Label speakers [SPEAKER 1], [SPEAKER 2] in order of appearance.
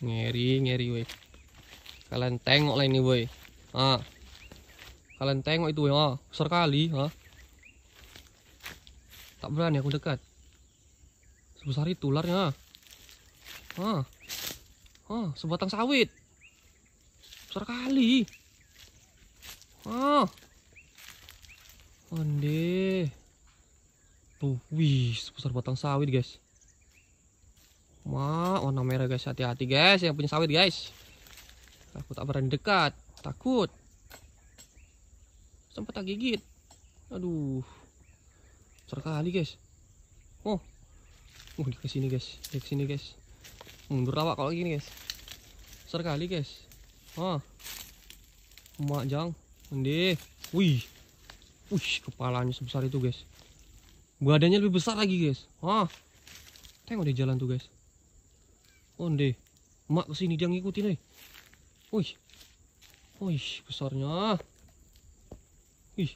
[SPEAKER 1] ngeri ngeri woi kalian tengok lah ini woi ah kalian tengok itu woi ah besar kali ah tak berani aku dekat sebesar itu ularnya ah ah sebatang sawit besar kali ah onde tuh wih sebesar batang sawit guys Wah, oh, warna merah guys. Hati-hati guys yang punya sawit guys. Aku tak berani dekat. Takut. Sempat tak gigit. Aduh. Sekali guys. Oh. Oh, dia kesini guys. di sini guys. Mundur awak kalau gini guys. Sekali guys. Oh. Mak jang. Ndi. Wih. Wih, kepalanya sebesar itu guys. Badannya lebih besar lagi guys. Wah. Tengok dia jalan tuh guys. Onde. Mak kesini dia ngikutin, eh. Wih. Wih, besarnya. Ih.